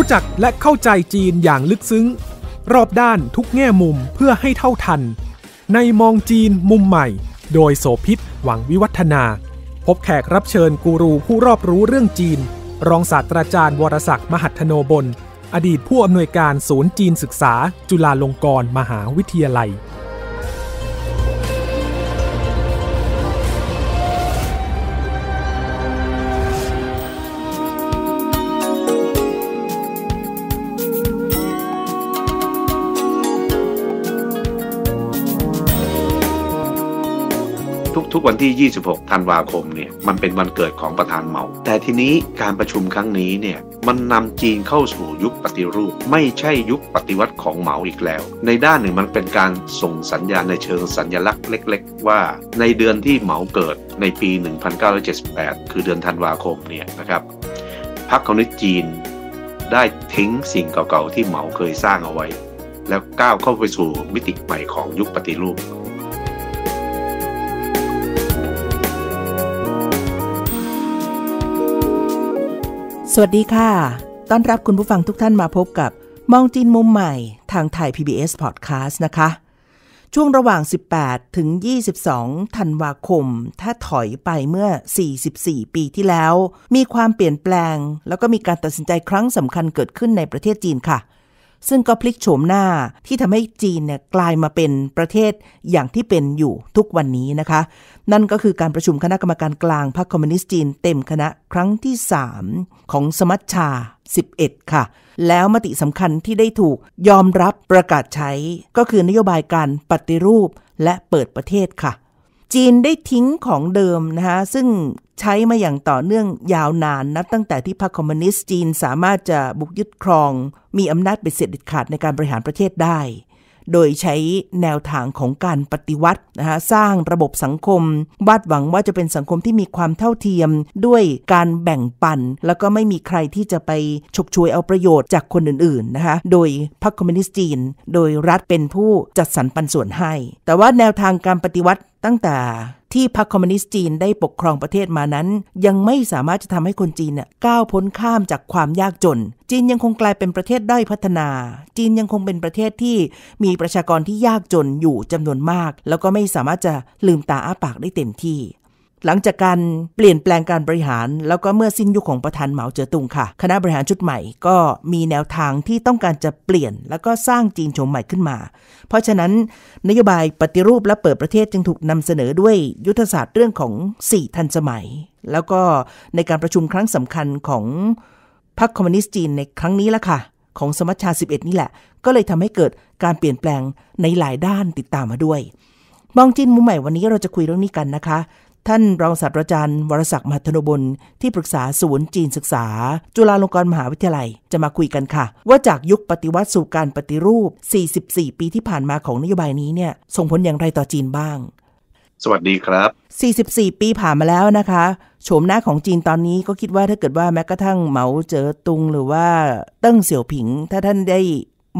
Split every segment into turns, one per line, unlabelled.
รู้จักและเข้าใจจีนอย่างลึกซึ้ง รอบด้านทุกแง่มุมเพื่อให้เท่าทัน ในมองจีนมุมใหม่ โดยโสพิษหวังวิวัฒนา พบแขกรับเชิญกูรูผู้รอบรู้เรื่องจีน รองศาสตราจารย์วรศักดิ์มหัตโนบลอดีตผู้อำนวยการศูนย์จีนศึกษา จุฬาลงกรณ์มหาวิทยาลัยทุกวันที่ 26 ธันวาคมเนี่ยมันเป็นวันเกิดของประธานเหมา แต่ทีนี้การประชุมครั้งนี้เนี่ยมันนำจีนเข้าสู่ยุคปฏิรูป ไม่ใช่ยุคปฏิวัติของเหมาอีกแล้ว ในด้านหนึ่งมันเป็นการส่งสัญญาณในเชิงสัญญลักษณ์ เล็กๆว่าในเดือนที่เหมาเกิดในปี 1978 คือเดือนธันวาคมเนี่ยนะครับพรรคคอมมิวนิสต์จีนได้ทิ้งสิ่งเก่าๆที่เหมาเคยสร้างเอาไว้ แล้วก้าวเข้าไปสู่มิติใหม่ของยุคปฏิรูป
วัสดีค่ะ ต้อนรับคุณผู้ฟังทุกท่านมาพบกับ มองจีนมุมใหม่ ทางไทย PBS Podcast นะคะ ช่วงระหว่าง 18 ถึง 22 ธันวาคม ถ้าถอยไปเมื่อ 44 ปีที่แล้ว มีความเปลี่ยนแปลง แล้วก็มีการตัดสินใจครั้งสำคัญเกิดขึ้นในประเทศจีนค่ะซึ่งก็พลิกโฉมหน้าที่ทำให้จีนเนี่ยกลายมาเป็นประเทศอย่างที่เป็นอยู่ทุกวันนี้นะคะ นั่นก็คือการประชุมคณะกรรมการกลางพรรคคอมมิวนิสต์จีนเต็มคณะครั้งที่ 3 ของสมัชชา 11 ค่ะ แล้วมติสำคัญที่ได้ถูกยอมรับประกาศใช้ ก็คือนโยบายการปฏิรูป และเปิดประเทศค่ะ จีนได้ทิ้งของเดิมนะคะซึ่งใช้มาอย่างต่อเนื่องยาวนานนับตั้งแต่ที่พรรคคอมมิวนิสต์จีนสามารถจะบุกยึดครอง มีอำนาจเป็นเสด็จขาดในการบริหารประเทศได้ โดยใช้แนวทางของการปฏิวัตินะคะสร้างระบบสังคมวาดหวังว่าจะเป็นสังคมที่มีความเท่าเทียมด้วยการแบ่งปัน แล้วก็ไม่มีใครที่จะไปฉกฉวยเอาประโยชน์จากคนอื่นๆ นะคะโดยพรรคคอมมิวนิสต์จีน โดยรัฐเป็นผู้จัดสรรปันส่วนให้ แต่ว่าแนวทางการปฏิวัติตั้งแต่ที่พรรคคอมมิวนิสต์จีนได้ปกครองประเทศมานั้น ยังไม่สามารถจะทำให้คนจีนน่ยก้าวพ้นข้ามจากความยากจน จีนยังคงกลายเป็นประเทศด้อยพัฒนา จีนยังคงเป็นประเทศที่ มีประชากรที่ยากจนอยู่จำนวนมาก แล้วก็ไม่สามารถจะลืมตาอ้าปากได้เต็มที่หลังจากการเปลี่ยนแปลงการบริหาร แล้วก็เมื่อสิ้นยุคของประธานเหมาเจ๋อตุงค่ะ คณะบริหารชุดใหม่ก็มีแนวทางที่ต้องการจะเปลี่ยน แล้วก็สร้างจีนโฉมใหม่ขึ้นมา เพราะฉะนั้นนโยบายปฏิรูปและเปิดประเทศจึงถูกนำเสนอด้วยยุทธศาสตร์เรื่องของ 4 ทันสมัย แล้วก็ในการประชุมครั้งสำคัญของพรรคคอมมิวนิสต์จีนในครั้งนี้ละค่ะ ของสมัชชา11นี่แหละ ก็เลยทำให้เกิดการเปลี่ยนแปลงในหลายด้านติดตามมาด้วย มองจีนมุมใหม่วันนี้เราจะคุยเรื่องนี้กันนะคะท่านรองศาสตราจารย์ วรศักดิ์มหัทนบุญที่ปรึกษาศูนย์จีนศึกษา จุฬาลงกรณ์มหาวิทยาลัย จะมาคุยกันค่ะ ว่าจากยุคปฏิวัติสู่การปฏิรูป 44 ปีที่ผ่านมาของนโยบายนี้เนี่ย ส่งผลอย่างไรต่อจีนบ้าง
สวัสดีครับ
44 ปีผ่านมาแล้วนะคะ โฉมหน้าของจีนตอนนี้ก็คิดว่าถ้าเกิดว่าแม้กระทั่งเหมาเจ๋อตุงหรือว่าเติ้งเสี่ยวผิงถ้าท่านได้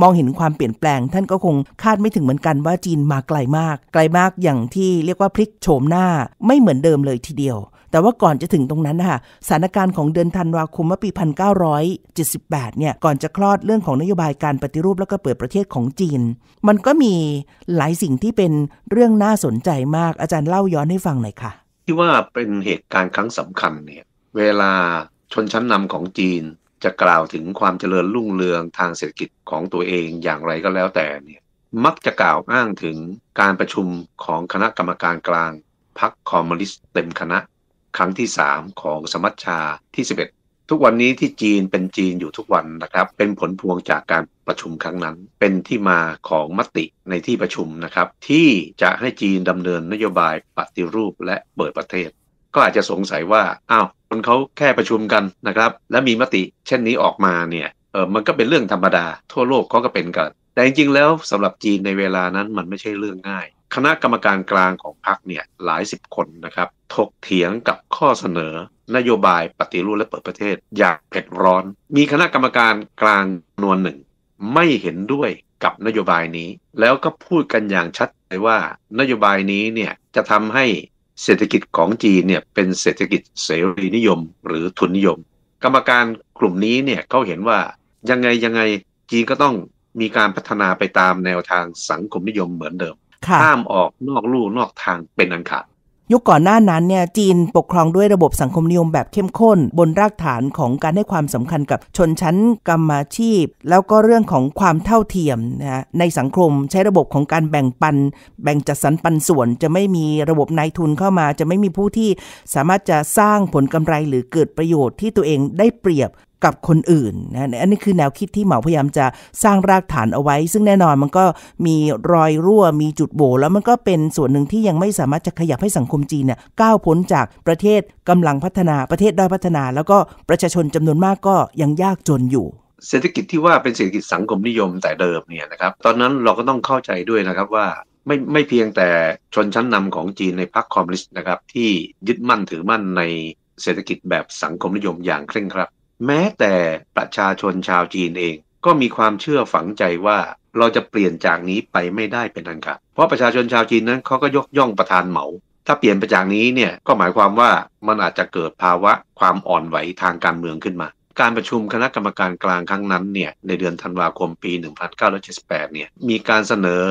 มองเห็นความเปลี่ยนแปลงท่านก็คงคาดไม่ถึงเหมือนกันว่าจีนมาไกลมาก ไกลมากอย่างที่เรียกว่าพลิกโฉมหน้า ไม่เหมือนเดิมเลยทีเดียว แต่ว่าก่อนจะถึงตรงนั้นนะคะสถานการณ์ของเดือนธันวาคมเมื่อปี1978เนี่ยก่อนจะคลอดเรื่องของนโยบายการปฏิรูปแล้วก็เปิดประเทศของจีน มันก็มีหลายสิ่งที่เป็นเรื่องน่าสนใจมากอาจารย์เล่าย้อนให้ฟังหน่อยค่ะ
ที่ว่าเป็นเหตุการณ์ครั้งสำคัญเนี่ยเวลาชนชั้นนำของจีนจะกล่าวถึงความเจริญรุ่งเรืองทางเศรษฐกิจของตัวเองอย่างไรก็แล้วแต่เนี่ยมักจะกล่าวอ้างถึงการประชุมของคณะกรรมการกลางพรรคคอมมิวนิสต์เต็มคณะครั้งที่ 3 ของสมัชชาที่ 11 ทุกวันนี้ที่จีนเป็นจีนอยู่ทุกวันนะครับเป็นผลพวงจากการประชุมครั้งนั้น เป็นที่มาของมติในที่ประชุมนะครับที่จะให้จีนดำเนินนโยบายปฏิรูปและเปิดประเทศก็อาจจะสงสัยว่า อ้าว คนเขาแค่ประชุมกันนะครับ และมีมติเช่นนี้ออกมาเนี่ย เออมันก็เป็นเรื่องธรรมดา ทั่วโลกเขาก็เป็นกัน แต่จริงๆ แล้วสำหรับจีนในเวลานั้นมันไม่ใช่เรื่องง่าย คณะกรรมการกลางของพรรคเนี่ย หลายสิบคนนะครับ ถกเถียงกับข้อเสนอ นโยบายปฏิรูปและเปิดประเทศอย่างเผ็ดร้อน มีคณะกรรมการกลางนวนหนึ่งไม่เห็นด้วยกับนโยบายนี้ แล้วก็พูดกันอย่างชัดเลยว่านโยบายนี้เนี่ยจะทำใหเศรษฐกิจของจีนเนี่ย เป็นเศรษฐกิจเสรีนิยมหรือทุนนิยม กรรมการกลุ่มนี้เนี่ยเขาเห็นว่ายังไงยังไง จีนก็ต้องมีการพัฒนาไปตามแนวทางสังคมนิยมเหมือนเดิมห้ามออกนอกลู่นอกทางเป็นอันขาด
ยุคก่อนหน้านั้นเนี่ยจีนปกครองด้วยระบบสังคมนิยมแบบเข้มข้นบนรากฐานของการให้ความสำคัญกับ ชนชั้นกรรมาชีพ แล้วก็เรื่องของความเท่าเทียมนะในสังคม ใช้ระบบของการแบ่งปัน แบ่งจัดสรรปันส่วน จะไม่มีระบบนายทุนเข้ามา จะไม่มีผู้ที่สามารถจะสร้างผลกำไรหรือเกิดประโยชน์ ที่ตัวเองได้เปรียบกับคนอื่นนะอันนี้คือแนวคิดที่เหมาพยายามจะสร้างรากฐานเอาไว้ ซึ่งแน่นอนมันก็มีรอยรั่วมีจุดโบ แล้วมันก็เป็นส่วนหนึ่งที่ยังไม่สามารถจะขยับให้สังคมจีนเนี่ยก้าวพ้นจากประเทศกำลังพัฒนาประเทศด้อยพัฒนา แล้วก็ประชาชนจำนวนมากก็ยังยากจนอยู่
เศรษฐกิจที่ว่าเป็นเศรษฐกิจสังคมนิยมแต่เดิมเนี่ยนะครับตอนนั้นเราก็ต้องเข้าใจด้วยนะครับว่าไม่ไม่เพียงแต่ชนชั้นนำของจีนในพรรคคอมมิวนิสต์นะครับ ที่ยึดมั่นถือมั่นในเศรษฐกิจแบบสังคมนิยมอย่างเคร่งครัดแม้แต่ประชาชนชาวจีนเองก็มีความเชื่อฝังใจว่าเราจะเปลี่ยนจากนี้ไปไม่ได้เป็นอันขาดเพราะประชาชนชาวจีนนั้นเขาก็ยกย่องประธานเหมา ถ้าเปลี่ยนไปจากนี้เนี่ยก็หมายความว่ามันอาจจะเกิดภาวะความอ่อนไหวทางการเมืองขึ้นมา การประชุมคณะกรรมการกลางครั้งนั้นเนี่ยในเดือนธันวาคมปี 1978 เนี่ยมีการเสนอ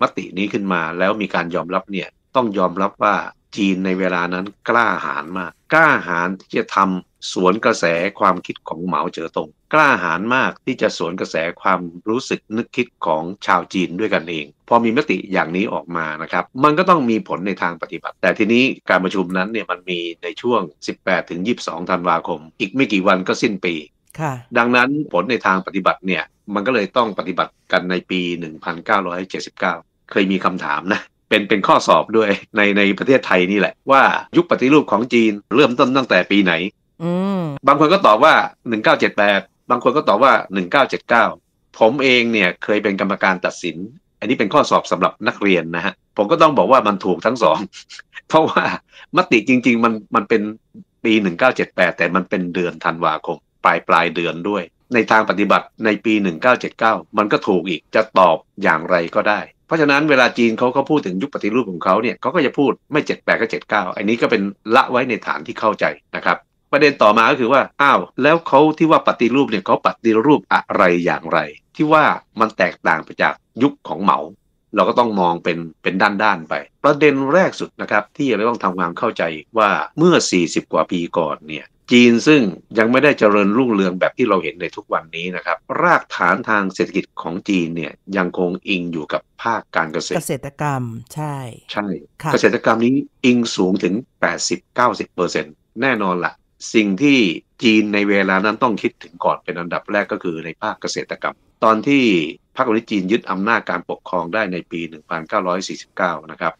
มตินี้ขึ้นมา แล้วมีการยอมรับเนี่ยต้องยอมรับว่าจีนในเวลานั้นกล้าหาญมากกล้าหาญที่จะทำสวนกระแสความคิดของเหมาเจ๋อตงกล้าหาญมากที่จะสวนกระแสความรู้สึกนึกคิดของชาวจีนด้วยกันเอง พอมีมติอย่างนี้ออกมานะครับมันก็ต้องมีผลในทางปฏิบัติ แต่ทีนี้การประชุมนั้นเนี่ยมันมีในช่วง18ถึง22ธันวาคม อีกไม่กี่วันก็สิ้นปีดังนั้นผลในทางปฏิบัติเนี่ยมันก็เลยต้องปฏิบัติกันในปี 1979เคยมีคำถามนะเป็นเป็นข้อสอบด้วยในในประเทศไทยนี่แหละว่ายุคปฏิรูปของจีนเริ่มต้นตั้งแต่ปีไหนบางคนก็ตอบว่า 1978 บางคนก็ตอบว่า 1979 ผมเองเนี่ยเคยเป็นกรรมการตัดสิน อันนี้เป็นข้อสอบสำหรับนักเรียนนะฮะ ผมก็ต้องบอกว่ามันถูกทั้งสอง เพราะว่ามติจริงๆ มันมันเป็นปี 1978 แต่มันเป็นเดือนธันวาคมปลายปลายเดือนด้วย ในทางปฏิบัติในปี 1979 มันก็ถูกอีกจะตอบอย่างไรก็ได้ เพราะฉะนั้นเวลาจีนเขาเขาพูดถึงยุคปฏิรูปของเขาเนี่ยเขาก็จะพูดไม่เจ็ดแปดก็เจ็ดเก้าอันนี้ก็เป็นละไว้ในฐานที่เข้าใจนะครับประเด็นต่อมาก็คือว่าอ้าวแล้วเขาที่ว่าปฏิรูปเนี่ยเขาปฏิรูปอะไรอย่างไร ที่ว่ามันแตกต่างไปจากยุคของเหมา เราก็ต้องมองเป็นเป็นด้านๆไป ประเด็นแรกสุดนะครับที่เราต้องทำความเข้าใจว่าเมื่อ 40 กว่าปีก่อนเนี่ยจีนซึ่งยังไม่ได้เจริญรุ่งเรืองแบบที่เราเห็นในทุกวันนี้นะครับ รากฐานทางเศรษฐกิจของจีนเนี่ยยังคงอิงอยู่กับภาคการเกษตรเกษ
ตรกรรมใช่
ใช่เกษตรกรรมนี้อิงสูงถึง80-90%แน่นอนละ่ะสิ่งที่จีนในเวลานั้นต้องคิดถึงก่อนเป็นอันดับแรกก็คือในภาคเกษตรกรรม ตอนที่พรรคคอมมิวนิสต์จีนยึดอำนาจการปกครองได้ในปี 1949 นะครับ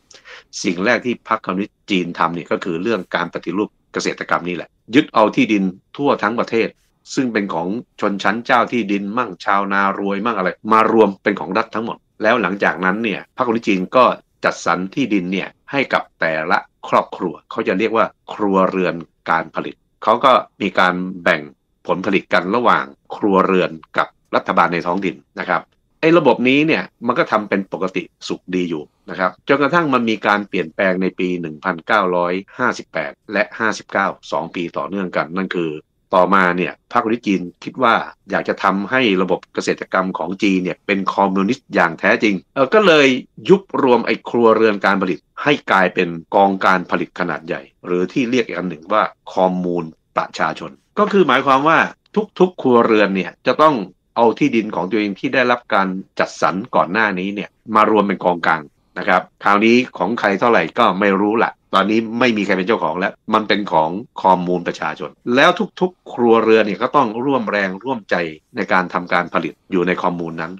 สิ่งแรกที่พรรคคอมมิวนิสต์จีนทำเนี่ยก็คือเรื่องการปฏิรูป เกษตรกรรมนี่แหละยึดเอาที่ดินทั่วทั้งประเทศ ซึ่งเป็นของชนชั้นเจ้าที่ดินมั่งชาวนารวยมั่งอะไร มารวมเป็นของรัฐทั้งหมด แล้วหลังจากนั้นเนี่ยพรรคคอมมิวนิสต์จีนก็จัดสรรที่ดินเนี่ยให้กับแต่ละครอบครัวเขาจะเรียกว่าครัวเรือนการผลิตเขาก็มีการแบ่งผลผลิตกันระหว่างครัวเรือนกับรัฐบาลในท้องดินนะครับไอ้ระบบนี้เนี่ยมันก็ทำเป็นปกติสุขดีอยู่นะครับ จนกระทั่งมันมีการเปลี่ยนแปลงในปี 1958 และ 59 2ปีต่อเนื่องกันนั่นคือต่อมาเนี่ยพรรคคอมมิวนิสต์จีนคิดว่าอยากจะทำให้ระบบเกษตรกรรมของจีนเนี่ยเป็นคอมมิวนิสต์อย่างแท้จริงเออก็เลยยุบรวมไอ้ครัวเรือนการผลิตให้กลายเป็นกองการผลิตขนาดใหญ่ หรือที่เรียกอีกอันหนึ่งว่าคอมมูนประชาชน ก็คือหมายความว่าทุกๆ ครัวเรือนเนี่ยจะต้องเอาที่ดินของตัวเองที่ได้รับการจัดสรรก่อนหน้านี้เนี่ยมารวมเป็นกองกลางนะครับคราวนี้ของใครเท่าไหร่ก็ไม่รู้ละตอนนี้ไม่มีใครเป็นเจ้าของแล้ว มันเป็นของข้อมูลประชาชน แล้วทุกๆ ครัวเรือนเนี่ยก็ต้องร่วมแรงร่วมใจในการทำการผลิตอยู่ในข้อมูลนั้น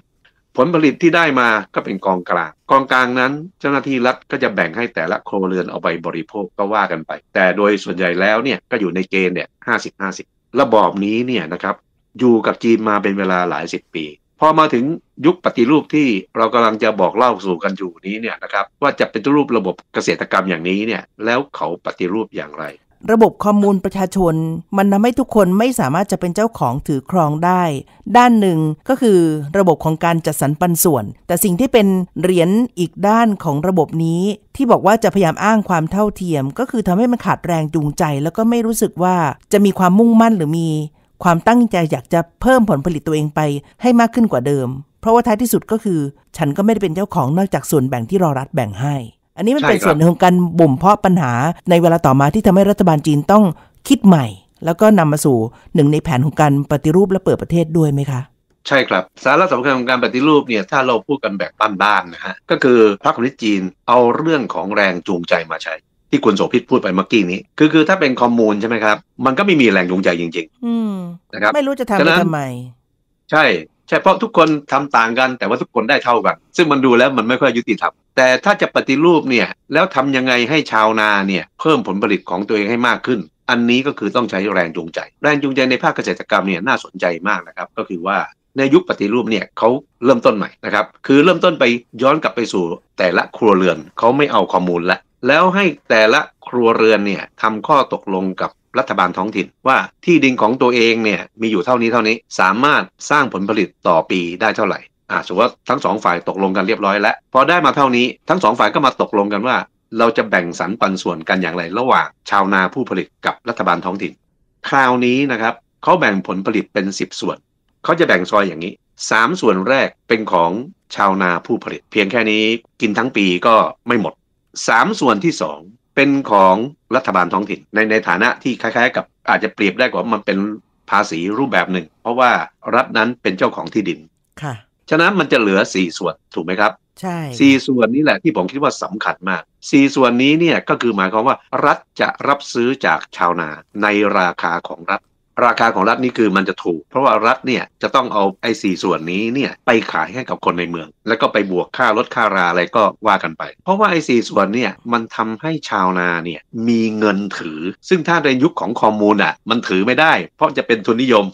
ผลผลิตที่ได้มาก็เป็นกองกลางกองกลางนั้นเจ้าหน้าที่รัฐก็จะแบ่งให้แต่ละครัวเรือนเอาไปบริโภคก็ว่ากันไป แต่โดยส่วนใหญ่แล้วเนี่ยก็อยู่ในเกณฑ์เนี่ยห้าสิบห้าสิบระบอบนี้เนี่ยนะครับอยู่กับจีนมาเป็นเวลาหลายสิบปีพอมาถึงยุคปฏิรูปที่เรากำลังจะบอกเล่าสู่กันอยู่นี้เนี่ยนะครับ ว่าจะเป็นรูประบบเกษตรกรรมอย่างนี้เนี่ยแล้วเขาปฏิรูปอย่างไร
ระบบข้อมูลประชาชน มันทำให้ทุกคนไม่สามารถจะเป็นเจ้าของถือครองได้ ด้านหนึ่งก็คือระบบของการจัดสรรปันส่วน แต่สิ่งที่เป็นเหรียญอีกด้านของระบบนี้ ที่บอกว่าจะพยายามอ้างความเท่าเทียม ก็คือทำให้มันขาดแรงจูงใจ แล้วก็ไม่รู้สึกว่าจะมีความมุ่งมั่นหรือมีความตั้งใจอยากจะเพิ่มผลผลิตตัวเองไปให้มากขึ้นกว่าเดิม เพราะว่าท้ายที่สุดก็คือฉันก็ไม่ได้เป็นเจ้าของนอกจากส่วนแบ่งที่รอรัฐแบ่งให้ อันนี้มันเป็นส่วนของการบ่มเพาะปัญหา ในเวลาต่อมาที่ทำให้รัฐบาลจีนต้องคิดใหม่ แล้วก็นำมาสู่หนึ่งในแผนของการปฏิรูปและเปิดประเทศด้วยไหมคะ
ใช่ครับ สาระสำคัญของการปฏิรูปเนี่ยถ้าเราพูดกันแบบบ้านๆนะฮะก็คือพรรคคอมมิวนิสต์จีนเอาเรื่องของแรงจูงใจมาใช้ที่คุณโสภิตพูดไปเมื่อกี้นี้ คือคือถ้าเป็นคอมมูนใช่ไหมครับ มันก็ไม่มีแรงจูงใจจริงๆนะครับ ไม่รู้จะทำทำไม ใช่ ใช่เพราะทุกคนทำต่างกัน แต่ว่าทุกคนได้เท่ากัน ซึ่งมันดูแล้วมันไม่ค่อยยุติธรรม แต่ถ้าจะปฏิรูปเนี่ย แล้วทำยังไงให้ชาวนาเนี่ย เพิ่มผลผลิตของตัวเองให้มากขึ้น อันนี้ก็คือต้องใช้แรงจูงใจ แรงจูงใจในภาคเกษตรกรรมเนี่ยน่าสนใจมากนะครับ ก็คือว่าในยุคปฏิรูปเนี่ย เขาเริ่มต้นใหม่นะครับ คือเริ่มต้นไป ย้อนกลับไปสู่ แต่ละครัวเรือนเขาไม่เอาข้อมูลละแล้วให้แต่ละครัวเรือนเนี่ยทำข้อตกลงกับรัฐบาลท้องถิ่นว่าที่ดินของตัวเองเนี่ยมีอยู่เท่านี้เท่านี้สามารถสร้างผลผลิตต่อปีได้เท่าไหร่ อ่าสมมติว่าทั้งสองฝ่ายตกลงกันเรียบร้อยแล้วพอได้มาเท่านี้ทั้งสองฝ่ายก็มาตกลงกันว่า เราจะแบ่งสรรปันส่วนกันอย่างไร ระหว่างชาวนาผู้ผลิตกับรัฐบาลท้องถิ่น คราวนี้นะครับเขาแบ่งผลผลิตเป็น 10 ส่วนเขาจะแบ่งซอยอย่างนี้ 3 ส่วนแรกเป็นของชาวนาผู้ผลิต เพียงแค่นี้ กินทั้งปีก็ไม่หมดสามส่วนที่สองเป็นของรัฐบาลท้องถิ่นในในฐานะที่คล้ายๆ กับอาจจะเปรียบได้กว่ามันเป็นภาษีรูปแบบหนึ่ง เพราะว่ารัฐนั้นเป็นเจ้าของที่ดิน ค่ะ ฉะนั้นมันจะเหลือสี่ส่วนถูกไหมครับ ใช่สี่ส่วนนี้แหละที่ผมคิดว่าสำคัญมากสี่ส่วนนี้เนี่ย ก็คือหมายความว่ารัฐจะรับซื้อจากชาวนาในราคาของรัฐราคาของรัฐนี่คือมันจะถูกเพราะว่ารัฐเนี่ยจะต้องเอาไอ้สี่ส่วนนี้เนี่ย ไปขายให้กับคนในเมือง แล้วก็ไปบวกค่าลดค่าราอะไรก็ว่ากันไป เพราะว่าไอ้สี่ส่วนเนี่ย มันทำให้ชาวนาเนี่ย มีเงินถือ ซึ่งถ้าในยุคของคอมมูนอ่ะมันถือไม่ได้เพราะจะเป็นทุนนิยม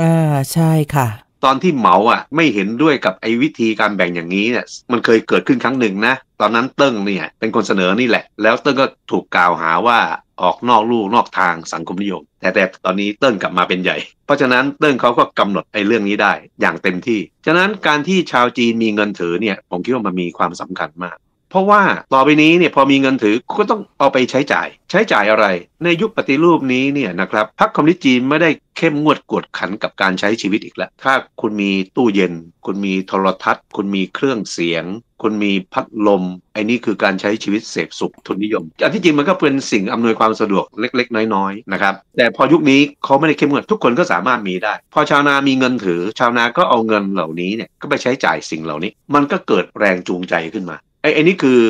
อ่าใช่ค่ะ
ตอนที่เหมาอ่ะ ไม่เห็นด้วยกับไอ้วิธีการแบ่งอย่างนี้เนี่ยมันเคยเกิดขึ้นครั้งหนึ่งนะตอนนั้นเติ้งเนี่ยเป็นคนเสนอนี่แหละ แล้วเติ้งก็ถูกกล่าวหาว่าออกนอกลูกนอกทางสังคมนิยม แต่แต่ตอนนี้เติ้งกลับมาเป็นใหญ่เพราะฉะนั้นเติ้งเขาก็กำหนดไอ้เรื่องนี้ได้อย่างเต็มที่ฉะนั้นการที่ชาวจีนมีเงินถือเนี่ยผมคิดว่ามันมีความสำคัญมากเพราะว่าต่อไปนี้เนี่ยพอมีเงินถือ ก็ต้องเอาไปใช้จ่าย ใช้จ่ายอะไรในยุคปฏิรูปนี้เนี่ยนะครับพรรคคอมมิวนิสต์จีนไม่ได้เข้มงวดกวดขันกับการใช้ชีวิตอีกแล้ว ถ้าคุณมีตู้เย็น คุณมีโทรทัศน์ คุณมีเครื่องเสียง คุณมีพัดลมไอ้นี่คือการใช้ชีวิตเสพสุขทุนนิยมอันที่จริงมันก็เป็นสิ่งอำนวยความสะดวกเล็ก ๆ น้อยๆนะครับแต่พอยุคนี้เขาไม่ได้เข้มงวดทุกคนก็สามารถมีได้พอชาวนามีเงินถือ ชาวนาก็เอาเงินเหล่านี้เนี่ยก็ไปใช้จ่ายสิ่งเหล่านี้มันก็เกิดแรงจูงใจขึ้นมาไอ้นี่คือ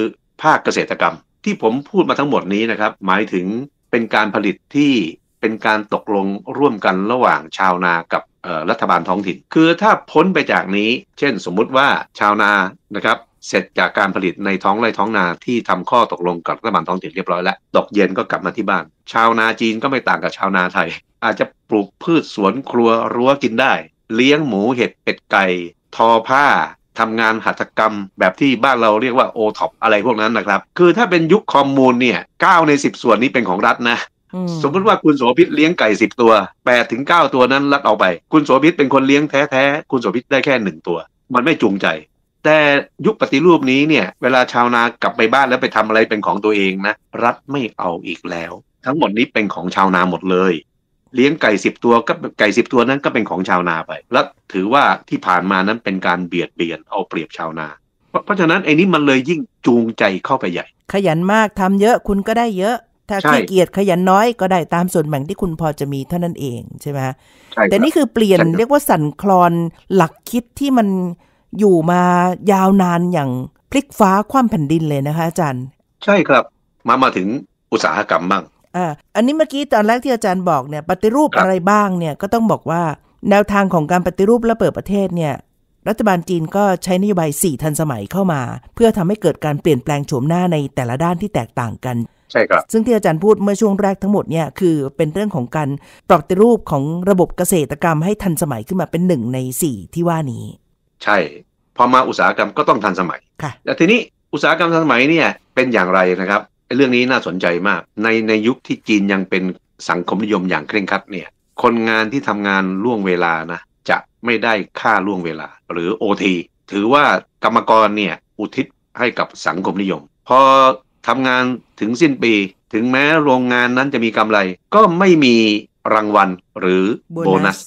ภาคเกษตรกรรม ที่ผมพูดมาทั้งหมดนี้นะครับหมายถึงเป็นการผลิตที่เป็นการตกลงร่วมกันระหว่างชาวนากับรัฐบาลท้องถิ่น คือถ้าพ้นไปจากนี้ เช่นสมมุติว่าชาวนานะครับเสร็จจากการผลิตในท้องไร่ท้องนาที่ทำข้อตกลงกับรัฐบาลท้องถิ่นเรียบร้อยแล้วตกเย็นก็กลับมาที่บ้านชาวนาจีนก็ไม่ต่างกับชาวนาไทย อาจจะปลูกพืชสวนครัวรั้วกินได้ เลี้ยงหมูเห็ดเป็ดไก่ทอผ้าทำงานหัตถกรรม แบบที่บ้านเราเรียกว่าโอท็อปอะไรพวกนั้นนะครับ คือถ้าเป็นยุคคอมมูนเนี่ยเก้าในสิบส่วนนี้เป็นของรัฐนะ สมมติว่าคุณโสภิตเลี้ยงไก่สิบตัวแปดถึงเก้าตัวนั้นรัดเอาไป คุณโสภิตเป็นคนเลี้ยงแท้ๆ คุณโสภิตได้แค่หนึ่งตัว มันไม่จูงใจ แต่ยุคปฏิรูปนี้เนี่ย เวลาชาวนากลับไปบ้านแล้วไปทำอะไรเป็นของตัวเองนะ รัฐไม่เอาอีกแล้ว ทั้งหมดนี้เป็นของชาวนาหมดเลยเลี้ยงไก่สิบตัวก็ไก่สิบตัวนั้นก็เป็นของชาวนาไป และถือว่าที่ผ่านมานั้นเป็นการเบียดเบียนเอาเปรียบชาวนา เพราะฉะนั้น ไอ้นี้มันเลยยิ่งจูงใจเข้าไปใหญ่
ขยันมากทำเยอะคุณก็ได้เยอะ ถ้าขี้เกียจขยันน้อยก็ได้ตามส่วนแบ่งที่คุณพอจะมีเท่านั้นเองใช่ไหมใช่แต่นี่คือเปลี่ยนเรียกว่าสั่นคลอน หลักคิดที่มันอยู่มายาวนานอย่างพลิกฟ้าคว่ำแผ่นดินเลยนะคะอาจารย์
ใช่ครับ มามาถึงอุตสาหกรรมบ้าง
อ่าอันนี้เมื่อกี้ตอนแรกที่อาจารย์บอกเนี่ยปฏิรูปอะไรบ้างเนี่ยก็ต้องบอกว่าแนวทางของการปฏิรูปและเปิดประเทศเนี่ยรัฐบาลจีนก็ใช้นโยบาย4 ทันสมัยเข้ามา เพื่อทำให้เกิดการเปลี่ยนแปลงโฉมหน้าในแต่ละด้านที่แตกต่างกันใช่ครับซึ่งที่อาจารย์พูดเมื่อช่วงแรกทั้งหมดเนี่ยคือเป็นเรื่องของการปรับติรูปของระบบเกษตรกรรมให้ทันสมัยขึ้นมาเป็นหนึ่งใน4 ที่ว่านี้
ใช่ พอมาอุตสาหกรรมก็ต้องทันสมัยค่ะแลวทีนี้อุตสาหกรรมทันสมัยเนี่ยเป็นอย่างไรนะครับเรื่องนี้น่าสนใจมาก ในในยุคที่จีนยังเป็นสังคมนิยมอย่างเคร่งครัดเนี่ยคนงานที่ทำงานล่วงเวลานะ จะไม่ได้ค่าล่วงเวลาหรือโอทีถือว่ากรรมกรเนี่ย อุทิศให้กับสังคมนิยม พอทำงานถึงสิ้นปี ถึงแม้โรงงานนั้นจะมีกำไรก็ไม่มีรางวัลหรือโบนัส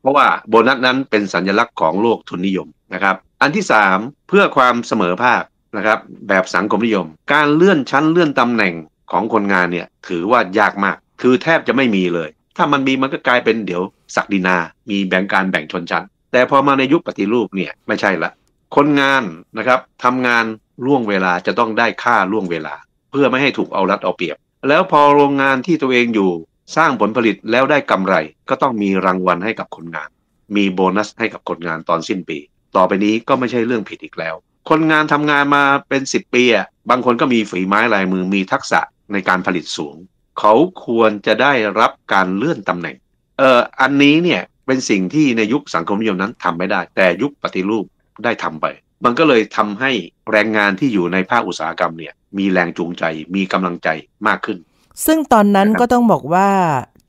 เพราะว่าโบนัสนั้นเป็นสัญลักษณ์ของโลกทุนนิยมนะครับ อันที่3เพื่อความเสมอภาคนะครับแบบสังคมนิยม การเลื่อนชั้นเลื่อนตำแหน่งของคนงานเนี่ยถือว่ายากมากคือแทบจะไม่มีเลย ถ้ามันมีมันก็กลายเป็นเดี๋ยวศักดินา มีแบ่งการแบ่งชนชั้น แต่พอมาในยุคปฏิรูปเนี่ยไม่ใช่ละ คนงานนะครับทำงานล่วงเวลาจะต้องได้ค่าล่วงเวลา เพื่อไม่ให้ถูกเอารัดเอาเปรียบ แล้วพอโรงงานที่ตัวเองอยู่ สร้างผลผลิตแล้วได้กำไร ก็ต้องมีรางวัลให้กับคนงาน มีโบนัสให้กับคนงานตอนสิ้นปี ต่อไปนี้ก็ไม่ใช่เรื่องผิดอีกแล้วคนงานทำงานมาเป็นสิบปีอ่ะ บางคนก็มีฝีไม้ลายมือ มีทักษะในการผลิตสูง เขาควรจะได้รับการเลื่อนตำแหน่ง เอออันนี้เนี่ยเป็นสิ่งที่ในยุคสังคมนิยมนั้นทำไม่ได้ แต่ยุคปฏิรูปได้ทำไป มันก็เลยทำให้แรงงานที่อยู่ในภาคอุตสาหกรรมเนี่ยมีแรงจูงใจ มีกำลังใจมากขึ้น
ซึ่งตอนนั้นก็ต้องบอกว่า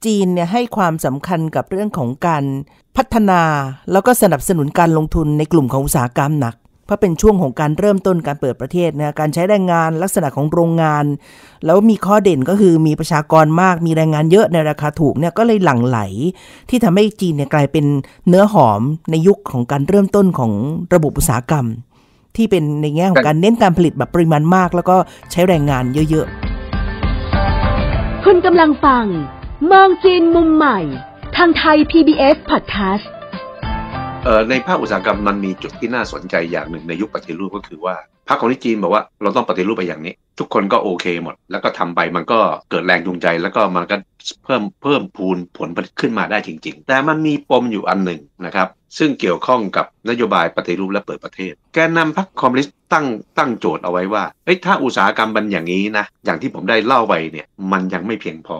จีนเนี่ยให้ความสำคัญกับเรื่องของการพัฒนาแล้วก็สนับสนุนการลงทุนในกลุ่มของอุตสาหกรรมหนักเพราะเป็นช่วงของการเริ่มต้นการเปิดประเทศนะการใช้แรงงานลักษณะของโรงงาน แล้วมีข้อเด่นก็คือมีประชากรมากมีแรงงานเยอะในราคาถูกเนี่ยก็เลยหลั่งไหล ที่ทำให้จีนเนี่ยกลายเป็นเนื้อหอมในยุคของการเริ่มต้นของระบบอุตสาหกรรม ที่เป็นในแง่ของการเน้นการผลิตแบบปริมาณมาก แล้วก็ใช้แรงงานเยอะๆคุณกำลังฟังมองจีนมุมใหม่ทางไทย PBS Podcast
ในภาคอุตสาหกรรมมันมีจุดที่น่าสนใจอย่างหนึ่งในยุคปฏิรูปก็คือว่าพรรคคอมมิสต์จีนบอกว่าเราต้องปฏิรูปไปอย่างนี้ ทุกคนก็โอเคหมด แล้วก็ทำไปมันก็เกิดแรงจูงใจ แล้วก็มันก็เพิ่มเพิ่มพูนผลผลิตขึ้นมาได้จริง ๆ แต่มันมีปมอยู่อันหนึ่งนะครับซึ่งเกี่ยวข้องกับนโยบายปฏิรูปและเปิดประเทศ แกนนาพรรคคอมมิวนิสต์ตั้งตั้งโจทย์เอาไว้ว่าเฮ้ยถ้าอุตสาหกรรมมันอย่างนี้นะอย่างที่ผมได้เล่าไปเนี่ยมันยังไม่เพียงพอ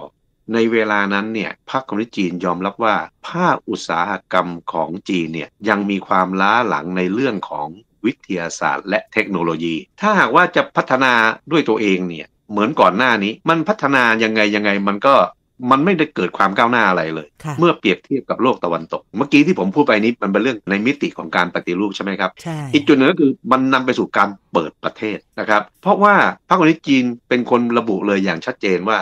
ในเวลานั้นเนี่ยพรรคคอมมิวนิสต์จีนยอมรับว่าภาคอุตสาหกรรมของจีนเนี่ยยังมีความล้าหลังในเรื่องของวิทยาศาสตร์ และเทคโนโลยี ถ้าหากว่าจะพัฒนาด้วยตัวเองเนี่ยเหมือนก่อนหน้านี้ มันพัฒนายังไงยังไงมันก็มันไม่ได้เกิดความก้าวหน้าอะไรเลย เมื่อเปรียบเทียบกับโลกตะวันตก เมื่อกี้ที่ผมพูดไปนี้มันเป็นเรื่องในมิติของการปฏิรูปใช่ไหมครับ อีกจุดหนึ่งก็คือมันนำไปสู่การเปิดประเทศนะครับ เพราะว่าพรรคคอมมิวนิสต์จีนเป็นคนระบุเลยอย่างชัดเจนว่า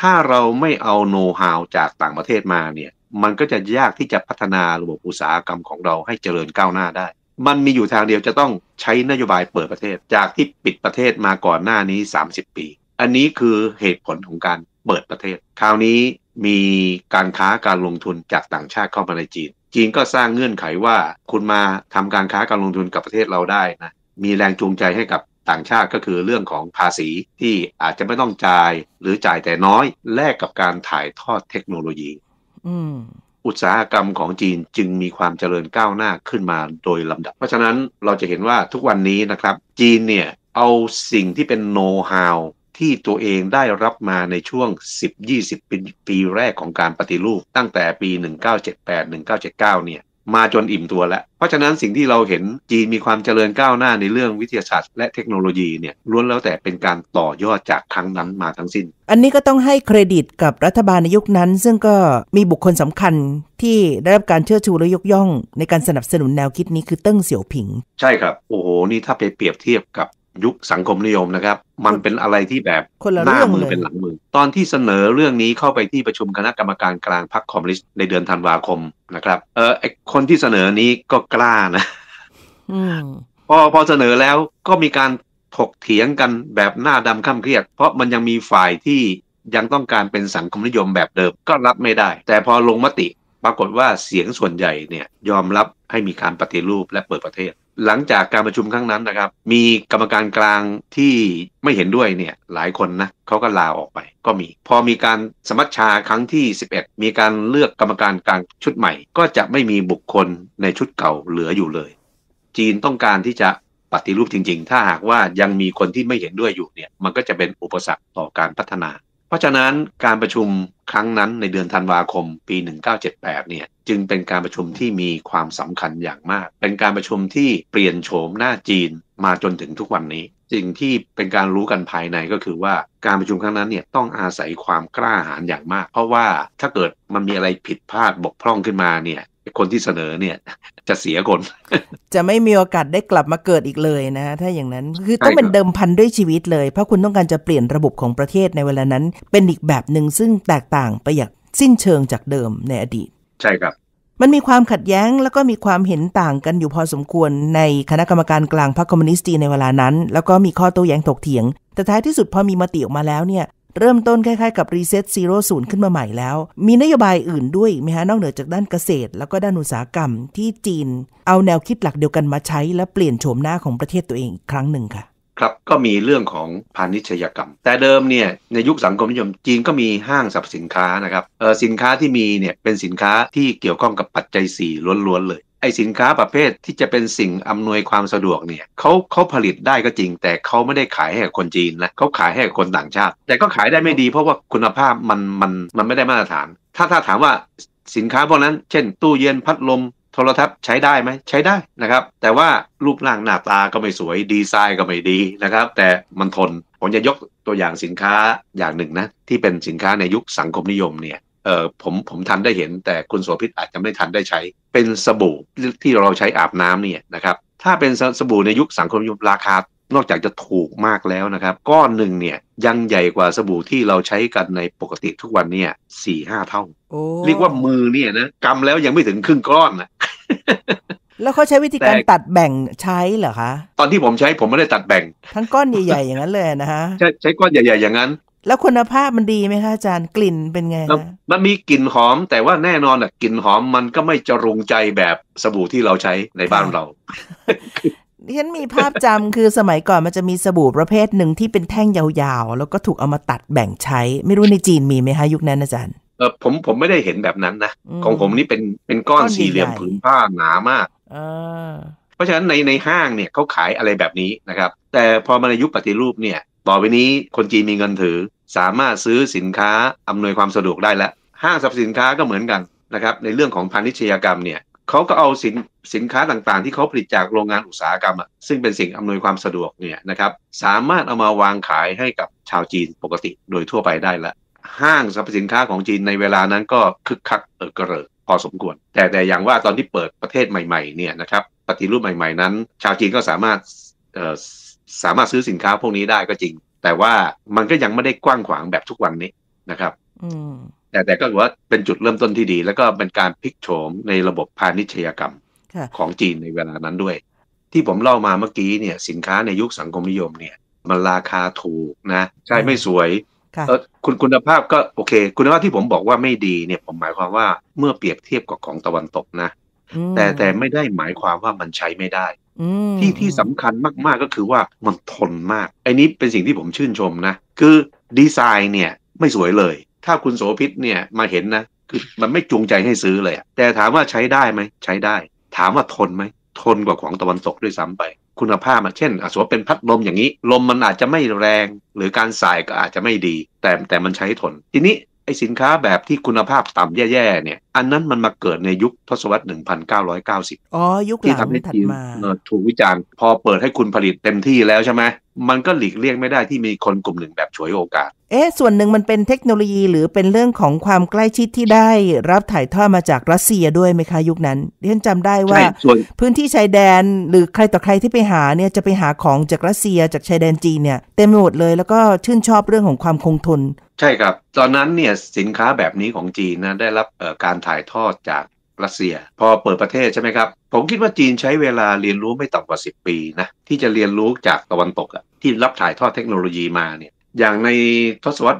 ถ้าเราไม่เอาโน้ตฮาวจากต่างประเทศมาเนี่ยมันก็จะยากที่จะพัฒนาระบบอุตสาหกรรมของเราให้เจริญก้าวหน้าได้ มันมีอยู่ทางเดียวจะต้องใช้นโยบายเปิดประเทศ จากที่ปิดประเทศมาก่อนหน้านี้ 30 ปี อันนี้คือเหตุผลของการเปิดประเทศ คราวนี้มีการค้าการลงทุนจากต่างชาติเข้ามาในจีน จีนก็สร้างเงื่อนไขว่าคุณมาทำการค้าการลงทุนกับประเทศเราได้นะมีแรงจูงใจให้กับต่างชาติก็คือเรื่องของภาษีที่อาจจะไม่ต้องจ่าย หรือจ่ายแต่น้อยแลกกับการถ่ายทอดเทคโนโลยีอุตสาหกรรมของจีนจึงมีความเจริญก้าวหน้าขึ้นมาโดยลำดับ เพราะฉะนั้นเราจะเห็นว่าทุกวันนี้นะครับจีนเนี่ย เอาสิ่งที่เป็นโน้ตฮาวที่ตัวเองได้รับมาในช่วง 10-20ปีแรกของการปฏิรูป ตั้งแต่ปี1978-1979 เนี่ยมาจนอิ่มตัวแล้ว เพราะฉะนั้นสิ่งที่เราเห็นจีนมีความเจริญก้าวหน้าในเรื่องวิทยาศาสตร์ และเทคโนโลยีเนี่ยล้วนแล้วแต่เป็นการต่อยอดจากครั้งนั้นมาทั้งสิ้น
อันนี้ก็ต้องให้เครดิตกับรัฐบาลในยุคนั้น ซึ่งก็มีบุคคลสำคัญที่ได้รับการเชิดชูและยกย่อง ในการสนับสนุนแนวคิดนี้คือเติ้งเสี่ยวผิง
ใช่ครับ โอ้โห นี่ถ้าไปเปรียบเทียบกับยุคสังคมนิยมนะครับ มันเป็นอะไรที่แบบหน้ามือเป็นหลังมือตอนที่เสนอเรื่องนี้เข้าไปที่ประชุมคณะกรรมการกลางพรรคคอมมิวนิสต์ในเดือนธันวาคมนะครับ เออคนที่เสนอนี้ก็กล้านะพอพอเสนอแล้วก็มีการถกเถียงกันแบบหน้าดำข้าเครียด เพราะมันยังมีฝ่ายที่ยังต้องการเป็นสังคมนิยมแบบเดิมก็รับไม่ได้ แต่พอลงมติปรากฏว่าเสียงส่วนใหญ่เนี่ย ยอมรับให้มีการปฏิรูปและเปิดประเทศหลังจากการประชุมครั้งนั้นนะครับ มีกรรมการกลางที่ไม่เห็นด้วยเนี่ยหลายคนนะเขาก็ลาออกไปก็มี พอมีการสมัชชาครั้งที่ 11 มีการเลือกกรรมการกลางชุดใหม่ ก็จะไม่มีบุคคลในชุดเก่าเหลืออยู่เลย จีนต้องการที่จะปฏิรูปจริง ๆ ถ้าหากว่ายังมีคนที่ไม่เห็นด้วยอยู่เนี่ยมันก็จะเป็นอุปสรรคต่อการพัฒนาราะฉะนั้นการประชุมครั้งนั้นในเดือนธันวาคม ปี 1978 เนี่ยจึงเป็นการประชุมที่มีความสำคัญอย่างมาก เป็นการประชุมที่เปลี่ยนโฉมหน้าจีนมาจนถึงทุกวันนี้สิ่งที่เป็นการรู้กันภายในก็คือว่าการประชุมครั้งนั้นเนี่ยต้องอาศัยความกล้าหาญอย่างมาก เพราะว่าถ้าเกิดมันมีอะไรผิดพลาดบกพร่องขึ้นมาเนี่ยคนที่เสนอเน
ี่ยจะเสียคน จะไม่มีโอกาสได้กลับมาเกิดอีกเลยนะ ถ้าอย่างนั้น คือต้องเป็นเดิมพันด้วยชีวิตเลย เพราะคุณต้องการจะเปลี่ยนระบบของประเทศในเวลานั้น เป็นอีกแบบหนึ่งซึ่งแตกต่างไปอย่าง สิ้นเชิงจากเดิมในอดีตใช่ครับมันมีความขัดแย้งแล้วก็มีความเห็นต่างกันอยู่พอสมควร ในคณะกรรมการกลางพรรคคอมมิวนิสต์จีนในเวลานั้น แล้วก็มีข้อโต้แย้งถกเถียงแต่ท้ายที่สุดพอมีมติออกมาแล้วเนี่ยเริ่มต้นคล้ายๆกับรีเซ็ตซีโร่ศูนย์ขึ้นมาใหม่แล้ว มีนโยบายอื่นด้วยไหมฮะนอกเหนือจากด้านเกษตร แล้วก็ด้านอุตสาหกรรมที่จีนเอาแนวคิดหลักเดียวกันมาใช้และเปลี่ยนโฉมหน้าของประเทศตัวเองอีกครั้งหนึ่งค่ะ
ครับก็มีเรื่องของพาณิชยกรรม แต่เดิมเนี่ยในยุคสังคมนิยมจีนก็มีห้างสรรพสินค้านะครับเออสินค้าที่มีเนี่ยเป็นสินค้าที่เกี่ยวข้องกับปัจจัย4ล้วนๆเลยไอสินค้าประเภทที่จะเป็นสิ่งอำนวยความสะดวกเนี่ยเขาเขาผลิตได้ก็จริงแต่เขาไม่ได้ขายให้กับคนจีนนะเขาขายให้กับคนต่างชาติ แต่ก็ขายได้ไม่ดีเพราะว่าคุณภาพมันมันมันไม่ได้มาตรฐาน ถ้าถ้าถามว่าสินค้าพวกนั้น เช่นตู้เย็นพัดลม โทรทัศน์ใช้ได้ไหมใช้ได้นะครับ แต่ว่ารูปร่างหน้าตาก็ไม่สวยดีไซน์ก็ไม่ดีนะครับ แต่มันทนผมจะยกตัวอย่างสินค้าอย่างหนึ่งนะที่เป็นสินค้าในยุคสังคมนิยมเนี่ยเออผมผมทันได้เห็นแต่คุณโสภิตอาจจะไม่ทันได้ใช้ เป็นสบู่ที่เราใช้อาบน้ำเนี่ยนะครับถ้าเป็นสบู่ในยุคสังคมยุคราคานอกจากจะถูกมากแล้วนะครับ ก้อนหนึ่งเนี่ย ยังใหญ่กว่าสบู่ที่เราใช้กันในปกติทุกวันเนี่ยสี่ห้าเท่าเรียกว่ามือเนี่ยนะกำแล้วยังไม่ถึงครึ่งก้อนนะ
แล้วเขาใช้วิธีการตัดแบ่งใช้เหรอคะ
ตอนที่ผมใช้ผมไม่ได้ตัดแบ่ง
ทั้งก้อนใหญ่ ๆอย่างนั้นเลยนะฮะ
ใช้ใช้ก้อนใหญ่ๆอย่างนั้น
แล้วคุณภาพมันดีไหมคะอาจารย์กลิ่นเป็นไงะ
มันมีกลิ่นหอมแต่ว่าแน่นอนอ่ะกลิ่นหอมมันก็ไม่จรุงใจแบบสบู่ที่เราใช้ในบ้านเรา
ดิฉันมีภาพจำคือสมัยก่อนมันจะมีสบู่ประเภทหนึ่งที่เป็นแท่งยาวๆ แล้วก็ถูกเอามาตัดแบ่งใช้ ไม่รู้ในจีนมีไหมคะยุคนั้นอาจารย์
เออผมผมไม่ได้เห็นแบบนั้นนะของผมนี่เป็นเป็นก้อนสี่เหลี่ยมผืนผ้าหนามากเพราะฉะนั้นในในห้างเนี่ยเขาขายอะไรแบบนี้นะครับแต่พอมาในยุคปฏิรูปเนี่ยต่อไปนี้คนจีนมีเงินถือสามารถซื้อสินค้าอำนวยความสะดวกได้แล้วห้างสรรพสินค้าก็เหมือนกันนะครับในเรื่องของพาณิชยกรรมเนี่ยเขาก็เอาสินสินค้าต่างๆ ที่เขาผลิตจากโรงงานอุตสาหกรรมอะซึ่งเป็นสิ่งอำนวยความสะดวกเนี่ยนะครับสามารถเอามาวางขายให้กับชาวจีนปกติโดยทั่วไปได้ละห้างสรรพสินค้าของจีนในเวลานั้นก็คึกคักเออกระเริกพอสมควรแต่แต่อย่างว่าตอนที่เปิดประเทศใหม่ๆเนี่ยนะครับปฏิรูปใหม่ ๆ นั้น ชาวจีนก็สามารถสามารถซื้อสินค้าพวกนี้ได้ก็จริงแต่ว่ามันก็ยังไม่ได้กว้างขวางแบบทุกวันนี้นะครับแต่แต่ก็ถือว่าเป็นจุดเริ่มต้นที่ดี แล้วก็เป็นการพลิกโฉมในระบบพาณิชยกรรม ของจีนในเวลานั้นด้วย ที่ผมเล่ามาเมื่อกี้เนี่ยสินค้าในยุคสังคมนิยมเนี่ยมันราคาถูกนะ ใช่ไม่สวยคุณคุณภาพก็โอเค คุณภาพที่ผมบอกว่าไม่ดีเนี่ยผมหมายความว่าเมื่อเปรียบเทียบกับของตะวันตกนะแต่แต่ไม่ได้หมายความว่ามันใช้ไม่ได้ที่ที่สำคัญมาก ๆ ก็คือว่ามันทนมากไอ้นี้เป็นสิ่งที่ผมชื่นชมนะคือดีไซน์เนี่ยไม่สวยเลย ถ้าคุณโสภิตเนี่ยมาเห็นนะคือมันไม่จูงใจให้ซื้อเลย แต่ถามว่าใช้ได้ไหมใช้ได้ ถามว่าทนไหมทนกว่าของตะวันตกด้วยซ้ำไป คุณภาพมาเช่นอสมมติเป็นพัดลมอย่างนี้ ลมมันอาจจะไม่แรง หรือการสายก็อาจจะไม่ดี แต่แต่มันใช้ทนทีนี้ไอสินค้าแบบที่คุณภาพต่ำแย่ๆเนี่ยอันนั้นมันมาเกิดในยุคทศวรรษ 1990
อ๋อ ยุคที่ทำให้จีน
ถูกวิจารณ์พอเปิดให้คุณผลิตเต็มที่แล้วใช่ไหมมันก็หลีกเลี่ยงไม่ได้ที่มีคนกลุ่มหนึ่งแบบฉวยโอกาส
เอ๊ะส่วนหนึ่งมันเป็นเทคโนโลยีหรือเป็นเรื่องของความใกล้ชิดที่ได้รับถ่ายทอดมาจากรัสเซียด้วยไหมคะยุคนั้นเร่ยนจำได้ว่า พื้นที่ชายแดนหรือใครต่อใครที่ไปหาเนี่ยจะไปหาของจากรัสเซียจากชายแดนจีนเนี่ยเต็มหมดเลย แล้วก็ชื่นชอบเรื่องของความคงทน
ใช่ครับ ตอนนั้นเนี่ยสินค้าแบบนี้ของจีนนะได้รับการถ่ายทอดจากรัสเซีย พอเปิดประเทศใช่ไหมครับ ผมคิดว่าจีนใช้เวลาเรียนรู้ไม่ต่ำกว่า 10 ปีนะที่จะเรียนรู้จากตะวันตกอะที่รับถ่ายทอดเทคโนโลยีมาเนี่ยอย่างในทศวรร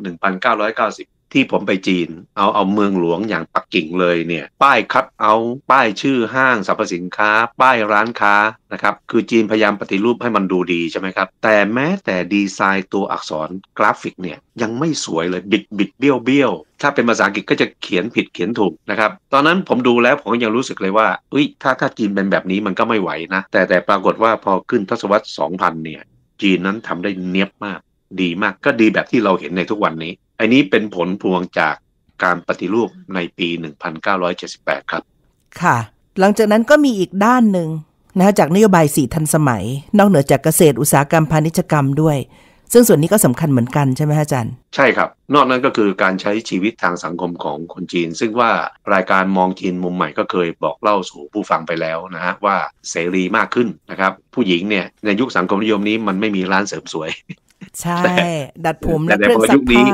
ษที่ผมไปจีนเอาเอาเมืองหลวงอย่างปักกิ่งเลยเนี่ยป้ายคัดเอาป้ายชื่อห้างสรรพสินค้า ป้ายร้านค้านะครับคือจีนพยายามปฏิรูปให้มันดูดีใช่ไหมครับ แต่แม้แต่ดีไซน์ตัวอักษรกราฟิกเนี่ยยังไม่สวยเลยบิดบิดเบี้ยวเบี้ยวถ้าเป็นภาษาอังกฤษก็จะเขียนผิดเขียนถูกนะครับตอนนั้นผมดูแล้วผมยังรู้สึกเลยว่าอุ้ยถ้าถ้าจีนเป็นแบบนี้มันก็ไม่ไหวนะแต่แต่ปรากฏว่าพอขึ้นทศวรรษ2000เนี่ยจีนนั้นทำได้เนียบมาก ดีมากก็ดีแบบที่เราเห็นในทุกวันนี้อันนี้เป็นผลพวงจากการปฏิรูปในปี 1978 ครับ
ค่ะ หลังจากนั้นก็มีอีกด้านหนึ่งนะ จากนโยบายสีทันสมัย นอกเหนือจากเกษตรอุตสาหกรรมพาณิชกรรมด้วย ซึ่งส่วนนี้ก็สำคัญเหมือนกันใช่ไหมอาจารย์
ใช่ครับ นอกนั้นก็คือการใช้ชีวิตทางสังคมของคนจีน ซึ่งว่ารายการมองจีนมุมใหม่ก็เคยบอกเล่าสู่ผู้ฟังไปแล้วนะฮะว่าเสรีมากขึ้นนะครับ ผู้หญิงเนี่ยในยุคสังคมนิยมนี้มันไม่มีร้านเสริมสวย
ใช่ ดัดผมและเครื่องซักผ้า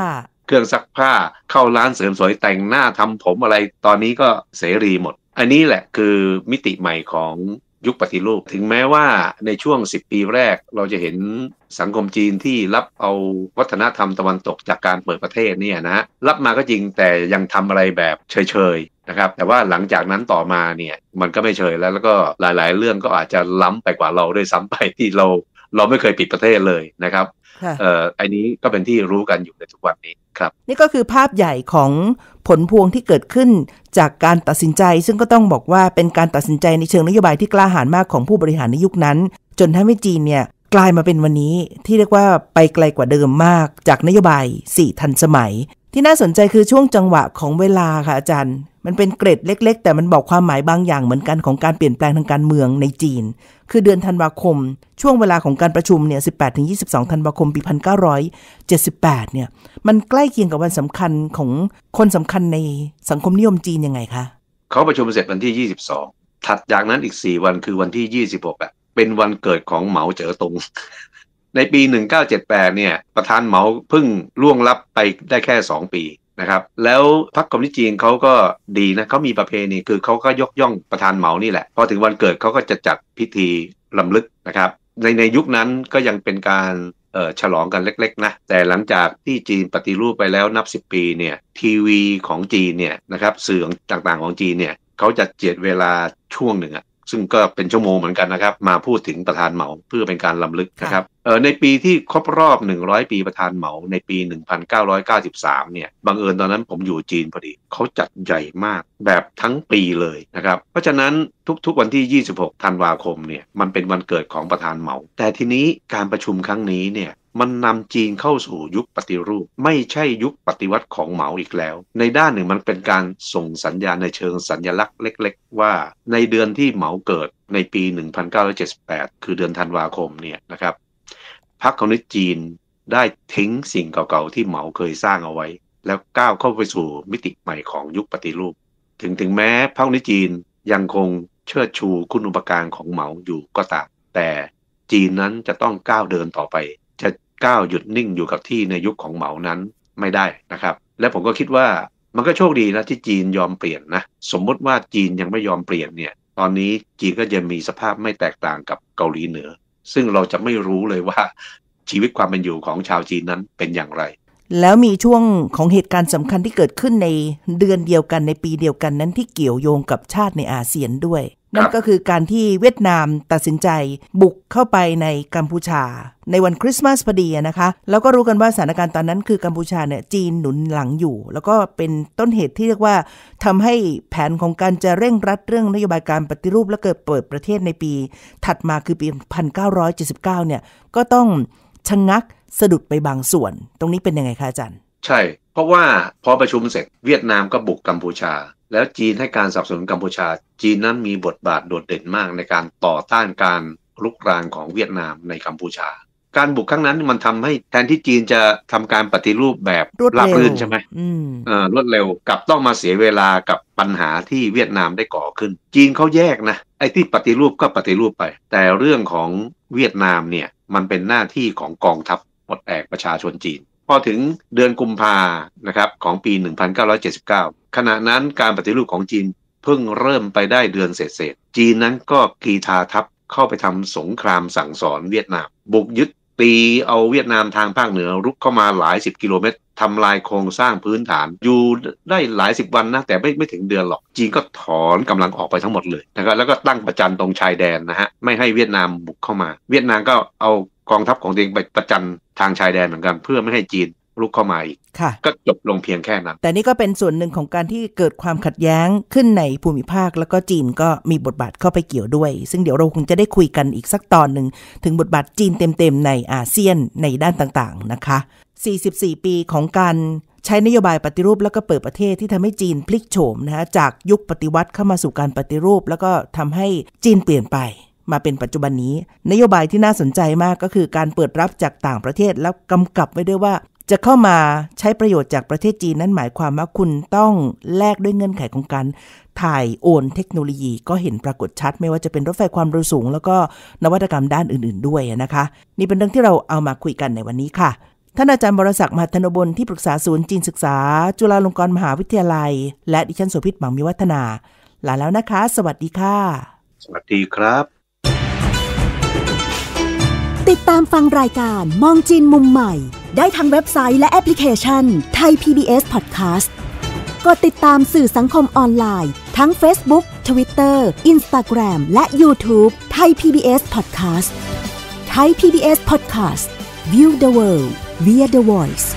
เครื่องซักผ้าเข้าร้านเสริมสวยแต่งหน้าทำผมอะไร ตอนนี้ก็เสรีหมด อันนี้แหละคือมิติใหม่ของยุคปฏิรูปถึงแม้ว่าในช่วง 10 ปีแรกเราจะเห็นสังคมจีนที่รับเอาวัฒนธรรมตะวันตกจากการเปิดประเทศเนี่ยนะรับมาก็จริงแต่ยังทำอะไรแบบเฉยๆนะครับ แต่ว่าหลังจากนั้นต่อมาเนี่ยมันก็ไม่เฉยแล้วแล้วก็หลายๆ เรื่องก็อาจจะล้ำไปกว่าเราด้วยซ้ำไปที่เรา เราไม่เคยปิดประเทศเลยนะครับเอ่อไอ้นี้ก็เป็นที่รู้กันอยู่ในทุกวันนี้ ครับ
นี่ก็คือภาพใหญ่ของผลพวงที่เกิดขึ้น จากการตัดสินใจ ซึ่งก็ต้องบอกว่าเป็นการตัดสินใจในเชิงนโยบายที่กล้าหาญมากของผู้บริหารในยุคนั้น จนทำให้จีนเนี่ยกลายมาเป็นวันนี้ที่เรียกว่าไปไกลกว่าเดิมมากจากนโยบาย 4 ทันสมัย ที่น่าสนใจคือช่วงจังหวะของเวลาค่ะอาจารย์มันเป็นเกรดเล็กๆ แต่มันบอกความหมายบางอย่างเหมือนกันของการเปลี่ยนแปลงทางการเมืองในจีน คือเดือนธันวาคม ช่วงเวลาของการประชุมเนี่ย18-22ธันวาคมปี1978เนี่ย มันใกล้เคียงกับวันสำคัญของคนสำคัญในสังคมนิยมจีนยังไงคะ
เขาประชุมเสร็จวันที่22 ถัดจากนั้นอีก4วันคือวันที่26อะเป็นวันเกิดของเหมาเจ๋อตงในปี1978เนี่ย ประธานเหมาเพิ่งล่วงลับไปได้แค่2ปีนะครับแล้วพรรคคอมมิวนิสต์จีนเขาก็ดีนะเขามีประเพณีคือเขาก็ยกย่องประธานเหมานี่แหละ พอถึงวันเกิดเขาก็จะจัดพิธีลำลึกนะครับ ในในยุคนั้นก็ยังเป็นการเออฉลองกันเล็กๆนะแต่หลังจากที่จีนปฏิรูปไปแล้วนับ 10 ปีเนี่ยทีวีของจีนเนี่ยนะครับสื่อต่างๆของจีนเนี่ยเขาจะเจียดเวลาช่วงหนึ่งอะซึ่งก็เป็นชั่วโมงเหมือนกันนะครับ มาพูดถึงประธานเหมาเพื่อเป็นการลำลึกนะครับในปีที่ครบรอบ 100 ปีประธานเหมาในปี 1993 เนี่ยบังเอิญตอนนั้นผมอยู่จีนพอดีเขาจัดใหญ่มากแบบทั้งปีเลยนะครับ เพราะฉะนั้นทุกๆ วันที่ 26ธันวาคมเนี่ยมันเป็นวันเกิดของประธานเหมา แต่ทีนี้การประชุมครั้งนี้เนี่ยมันนำจีนเข้าสู่ยุคปฏิรูป ไม่ใช่ยุคปฏิวัติของเหมาอีกแล้ว ในด้านหนึ่งมันเป็นการส่งสัญญาณในเชิงสัญญลักษณ์ เล็กๆว่าในเดือนที่เหมาเกิดในปี1978คือเดือนธันวาคมเนี่ยนะครับพรรคคอมมิวนิสต์จีนได้ทิ้งสิ่งเก่าๆที่เหมาเคยสร้างเอาไว้ แล้วก้าวเข้าไปสู่มิติใหม่ของยุคปฏิรูปถึงถึงแม้พรรคคอมมิวนิสต์จีนยังคงเชิดชูคุณอุปการของเหมาอยู่ก็ตามแต่ จีนนั้นจะต้องก้าวเดินต่อไป จะก้าวหยุดนิ่งอยู่กับที่ในยุคของเหมานั้นไม่ได้นะครับและผมก็คิดว่ามันก็โชคดีนะที่จีนยอมเปลี่ยนนะ สมมติว่าจีนยังไม่ยอมเปลี่ยนเนี่ยตอนนี้จีนก็จะมีสภาพไม่แตกต่างกับเกาหลีเหนือซึ่งเราจะไม่รู้เลยว่าชีวิตความเป็นอยู่ของชาวจีนนั้นเป็นอย่างไร
แล้วมีช่วงของเหตุการณ์สำคัญที่เกิดขึ้นในเดือนเดียวกันในปีเดียวกันนั้นที่เกี่ยวโยงกับชาติในอาเซียนด้วยนั่นก็คือการที่เวียดนามตัดสินใจบุกเข้าไปในกัมพูชา ในวันคริสต์มาสพอดีนะคะ แล้วก็รู้กันว่าสถานการณ์ตอนนั้นคือกัมพูชาเนี่ยจีนหนุนหลังอยู่ แล้วก็เป็นต้นเหตุที่เรียกว่าทำให้แผนของการจะเร่งรัดเรื่องนโยบายการปฏิรูปและเกิดเปิดประเทศในปีถัดมาคือปี 1979 เนี่ย ก็ต้องชะงงักสะดุดไปบางส่วน ตรงนี้เป็นยังไงคะอาจารย์
ใช่เพราะว่าพอประชุมเสร็จเวียดนามก็บุกกัมพูชาแล้วจีนให้การสนับสนุนกัมพูชา จีนนั้นมีบทบาทโดดเด่นมากในการต่อต้านการลุกรานของเวียดนามในกัมพูชา การบุกครั้งนั้นมันทำให้ แทนที่จีนจะทำการปฏิรูปแบบรับรื่นใช่ไหมรวดเร็วกับต้องมาเสียเวลากับปัญหาที่เวียดนามได้ก่อขึ้น จีนเขาแยกนะไอ้ที่ปฏิรูปก็ปฏิรูปไปแต่เรื่องของเวียดนามเนี่ยมันเป็นหน้าที่ของกองทัพปลดแอกประชาชนจีนพอถึงเดือนกุมภานะครับของปี 1979 ขณะนั้นการปฏิรูปของจีนเพิ่งเริ่มไปได้เดือนเศษๆจีนนั้นก็กีทาทัพเข้าไปทำสงครามสั่งสอนเวียดนามบุกยึดตีเอาเวียดนามทางภาคเหนือรุกเข้ามาหลายสิบกิโลเมตรทำลายโครงสร้างพื้นฐานอยู่ได้หลายสิบวันนะแต่ไม่ไม่ถึงเดือนหรอก จีนก็ถอนกำลังออกไปทั้งหมดเลยนะครับแล้วก็ตั้งประจันตรงชายแดนนะฮะไม่ให้เวียดนามบุกเข้ามา เวียดนามก็เอากองทัพของตัวเองไปประจันทางชายแดนเหมือนกัน เพื่อไม่ให้จีนลุกเข้ามาอีก ก็จบลงเพียงแค่นั้น
แต่นี่ก็เป็นส่วนหนึ่งของการที่เกิดความขัดแย้งขึ้นในภูมิภาคแล้วก็จีนก็มีบทบาทเข้าไปเกี่ยวด้วย ซึ่งเดี๋ยวเราคงจะได้คุยกันอีกสักตอนหนึ่ง ถึงบทบาทจีนเต็มๆ ในอาเซียนในด้านต่างๆนะคะ 44 ปีของการใช้นโยบายปฏิรูปแล้วก็เปิดประเทศที่ทำให้จีนพลิกโฉมนะฮะจากยุคปฏิวัติเข้ามาสู่การปฏิรูป แล้วก็ทำให้จีนเปลี่ยนไปมาเป็นปัจจุบันนี้ นโยบายที่น่าสนใจมากก็คือการเปิดรับจากต่างประเทศแล้วกำกับไว้ด้วยว่า จะเข้ามาใช้ประโยชน์จากประเทศจีนนั้นหมายความว่าคุณต้องแลกด้วยเงื่อนไขของการถ่ายโอนเทคโนโลยีก็เห็นปรากฏชัด ไม่ว่าจะเป็นรถไฟความเร็วสูงแล้วก็นวัตกรรมด้านอื่นๆ ด้วยนะคะ นี่เป็นเรื่องที่เราเอามาคุยกันในวันนี้ค่ะท่านอาจารย์บรศักดิ์มหาธนบญที่ปรึกษาศูนย์จีนศึกษา จุฬาลงกรณ์มหาวิทยาลัย และดิฉันสุพิธหมังมีวัฒนาลาแล้วนะคะ สวัสดีค่ะ
สวัสดีครับ
ติดตามฟังรายการมองจีนมุมใหม่ ได้ทางเว็บไซต์และแอปพลิเคชันไทย PBS Podcast กดติดตามสื่อสังคมออนไลน์ ทั้ง Facebook Twitter Instagram และ YouTube ไทย PBS Podcast ไทย PBS Podcast View the world via the voice